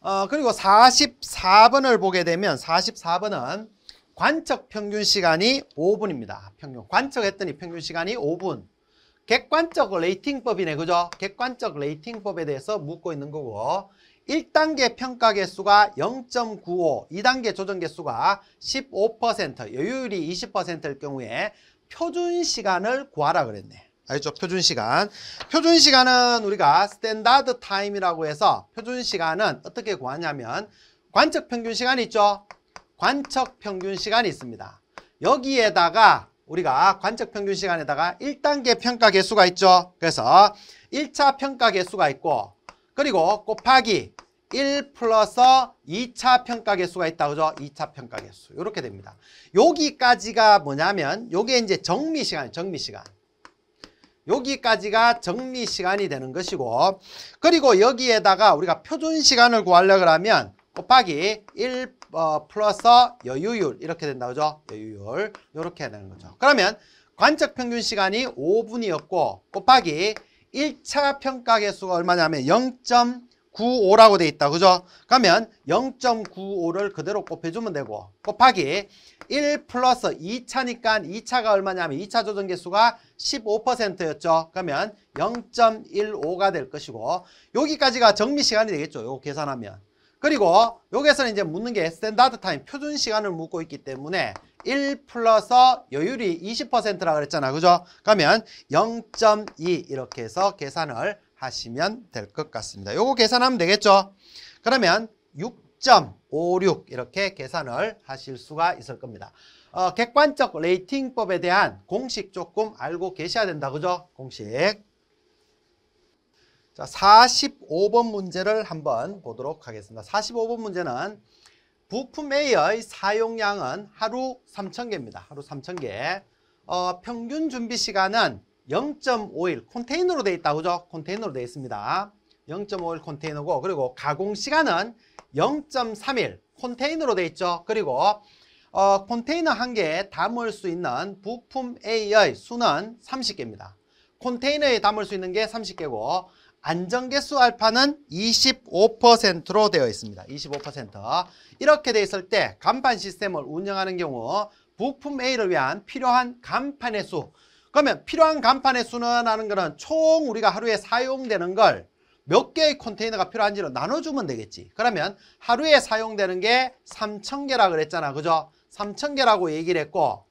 어, 그리고 44번을 보게 되면 44번은 관측 평균 시간이 5분입니다. 평균. 관측했더니 평균 시간이 5분. 객관적 레이팅법이네. 그죠? 객관적 레이팅법에 대해서 묻고 있는 거고 1단계 평가 개수가 0.95, 2단계 조정 개수가 15%, 여유율이 20%일 경우에 표준 시간을 구하라 그랬네. 알죠? 표준 시간. 표준 시간은 우리가 스탠다드 타임이라고 해서 표준 시간은 어떻게 구하냐면 관측 평균 시간이 있죠? 관측 평균 시간이 있습니다. 여기에다가 우리가 관측 평균 시간에다가 1단계 평가 개수가 있죠. 그래서 1차 평가 개수가 있고 그리고 곱하기 1 플러스 2차 평가 개수가 있다. 그죠? 2차 평가 개수. 이렇게 됩니다. 여기까지가 뭐냐면 요게 이제 정리 시간, 정리 시간. 여기까지가 정리 시간이 되는 것이고 그리고 여기에다가 우리가 표준 시간을 구하려고 하면 곱하기 1 어, 플러스 여유율 이렇게 된다 그죠? 여유율 이렇게 되는 거죠. 그러면 관측 평균 시간이 5분이었고 곱하기 1차 평가 개수가 얼마냐면 0. 95라고 돼 있다. 그죠? 그러면 0.95를 그대로 곱해주면 되고 곱하기 1 플러스 2차니까 2차가 얼마냐면 2차 조정 개수가 15%였죠. 그러면 0.15가 될 것이고 여기까지가 정리 시간이 되겠죠. 요거 계산하면. 그리고 여기서는 에 이제 묻는 게 스탠다드 타임 표준 시간을 묻고 있기 때문에 1 플러스 여율이 20%라 그랬잖아. 그죠? 그러면 0.2 이렇게 해서 계산을 하시면 될 것 같습니다. 요거 계산하면 되겠죠? 그러면 6.56 이렇게 계산을 하실 수가 있을 겁니다. 어, 객관적 레이팅법에 대한 공식 조금 알고 계셔야 된다. 그죠? 공식. 자, 45번 문제를 한번 보도록 하겠습니다. 45번 문제는 부품 A의 사용량은 하루 3,000개입니다. 하루 3,000개. 어, 평균 준비 시간은 0.5일 컨테이너로 되어 있다 그죠? 컨테이너로 되어 있습니다. 0.5일 컨테이너고 그리고 가공 시간은 0.3일 컨테이너로 되어 있죠. 그리고 어, 컨테이너 한 개에 담을 수 있는 부품 A의 수는 30개입니다. 컨테이너에 담을 수 있는 게 30개고 안정계수 알파는 25%로 되어 있습니다. 25% 이렇게 되어 있을 때 간판 시스템을 운영하는 경우 부품 A를 위한 필요한 간판의 수 그러면 필요한 간판에 순환하는 거는 총 우리가 하루에 사용되는 걸 몇 개의 컨테이너가 필요한지로 나눠주면 되겠지. 그러면 하루에 사용되는 게 3,000개라 그랬잖아. 그죠? 3,000개라고 얘기를 했고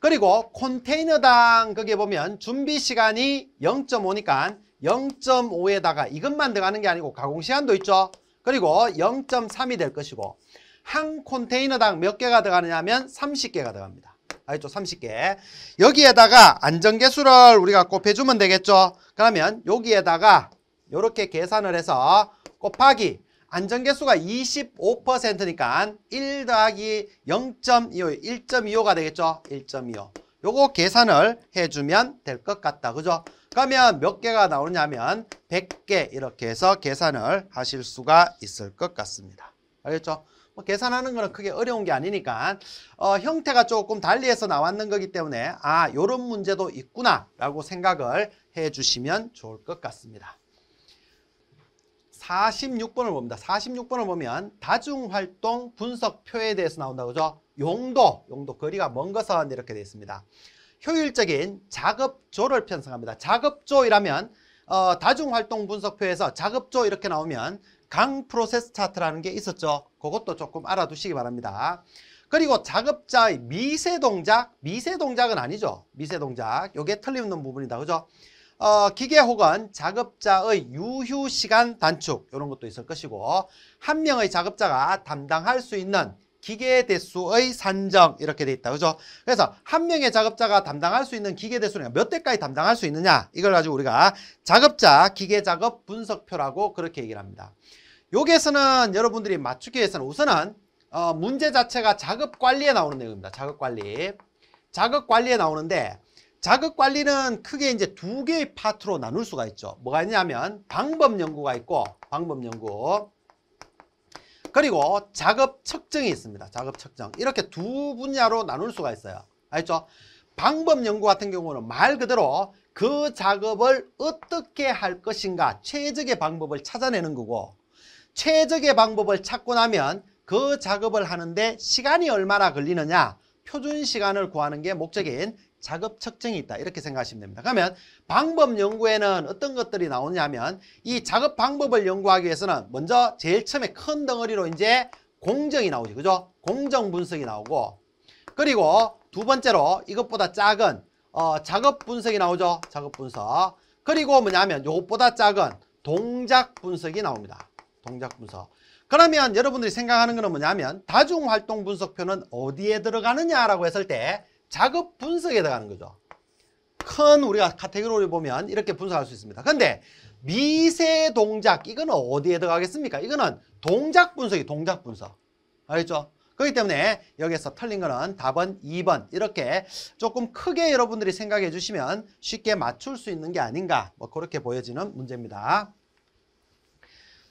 그리고 컨테이너당 거기에 보면 준비 시간이 0.5니까 0.5에다가 이것만 들어가는 게 아니고 가공 시간도 있죠. 그리고 0.3이 될 것이고 한 컨테이너당 몇 개가 들어가느냐 하면 30개가 들어갑니다. 알겠죠? 30개. 여기에다가 안정계수를 우리가 곱해주면 되겠죠? 그러면 여기에다가 이렇게 계산을 해서 곱하기 안전계수가 25%니까 1 더하기 0.25, 1.25가 되겠죠? 1.25. 요거 계산을 해주면 될 것 같다. 그죠? 그러면 몇 개가 나오냐면 100개 이렇게 해서 계산을 하실 수가 있을 것 같습니다. 알겠죠? 뭐 계산하는 거는 크게 어려운 게 아니니까 어, 형태가 조금 달리해서 나왔는 거기 때문에 아 이런 문제도 있구나라고 생각을 해주시면 좋을 것 같습니다. 46번을 봅니다. 46번을 보면 다중활동 분석표에 대해서 나온다고 그죠? 용도, 용도 거리가 먼 것은 이렇게 되어 있습니다. 효율적인 작업조를 편성합니다. 작업조이라면 어, 다중활동 분석표에서 작업조 이렇게 나오면 강 프로세스 차트라는 게 있었죠. 그것도 조금 알아두시기 바랍니다. 그리고 작업자의 미세 동작, 미세 동작은 아니죠. 미세 동작, 요게 틀리는 부분이다. 그죠? 어, 기계 혹은 작업자의 유휴 시간 단축 이런 것도 있을 것이고 한 명의 작업자가 담당할 수 있는 기계 대수의 산정 이렇게 돼 있다. 그죠? 그래서 한 명의 작업자가 담당할 수 있는 기계 대수는 몇 대까지 담당할 수 있느냐 이걸 가지고 우리가 작업자 기계 작업 분석표라고 그렇게 얘기를 합니다. 여기에서는 여러분들이 맞추기 위해서는 우선은 어, 문제 자체가 자급 관리에 나오는 내용입니다. 자급 관리. 자급 관리에 나오는데 자급 관리는 크게 이제 두 개의 파트로 나눌 수가 있죠. 뭐가 있냐면 방법 연구가 있고 방법 연구. 그리고 자업 측정이 있습니다. 자업 측정. 이렇게 두 분야로 나눌 수가 있어요. 알죠? 방법 연구 같은 경우는 말 그대로 그 작업을 어떻게 할 것인가 최적의 방법을 찾아내는 거고 최적의 방법을 찾고 나면 그 작업을 하는데 시간이 얼마나 걸리느냐 표준 시간을 구하는 게 목적인 작업 측정이 있다 이렇게 생각하시면 됩니다 그러면 방법 연구에는 어떤 것들이 나오냐면 이 작업 방법을 연구하기 위해서는 먼저 제일 처음에 큰 덩어리로 이제 공정이 나오죠 그죠 공정 분석이 나오고 그리고 두 번째로 이것보다 작은 어, 작업 분석이 나오죠 작업 분석 그리고 뭐냐면 이것보다 작은 동작 분석이 나옵니다 동작 분석. 그러면 여러분들이 생각하는 건 뭐냐면 다중활동 분석표는 어디에 들어가느냐라고 했을 때 작업 분석에 들어가는 거죠. 큰 우리가 카테고리를 보면 이렇게 분석할 수 있습니다. 근데 미세 동작 이거는 어디에 들어가겠습니까? 이거는 동작 분석이 동작 분석. 알겠죠? 그렇기 때문에 여기서 틀린 거는 답은 2번 이렇게 조금 크게 여러분들이 생각해 주시면 쉽게 맞출 수 있는 게 아닌가 뭐 그렇게 보여지는 문제입니다.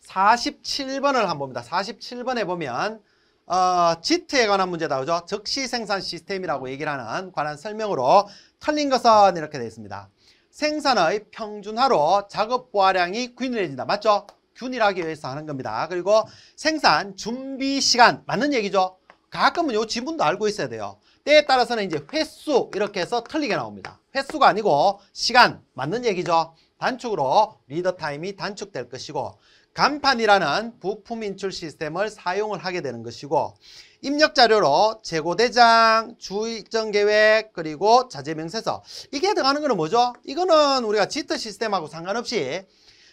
47번을 한번 봅니다. 47번에 보면 어, 지트에 관한 문제 나오죠. 즉시 생산 시스템이라고 얘기를 하는 관한 설명으로 틀린 것은 이렇게 되어 있습니다. 생산의 평준화로 작업 보화량이 균일해진다. 맞죠? 균일하기 위해서 하는 겁니다. 그리고 생산 준비 시간 맞는 얘기죠. 가끔은 요지문도 알고 있어야 돼요. 때에 따라서는 이제 횟수 이렇게 해서 틀리게 나옵니다. 횟수가 아니고 시간 맞는 얘기죠. 단축으로 리더 타임이 단축될 것이고 간판이라는 부품 인출 시스템을 사용을 하게 되는 것이고 입력 자료로 재고대장, 주익전계획, 그리고 자재명세서 이게 들어가는 거는 뭐죠? 이거는 우리가 지트 시스템하고 상관없이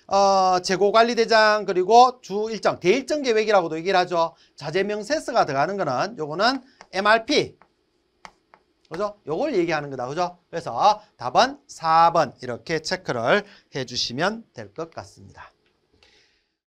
어, 재고관리대장 그리고 주일정, 대일정계획이라고도 얘기를 하죠. 자재명세서가 들어가는 거는 요거는 MRP 그죠? 요걸 얘기하는 거다. 그죠? 그래서 답은 4번 이렇게 체크를 해주시면 될 것 같습니다.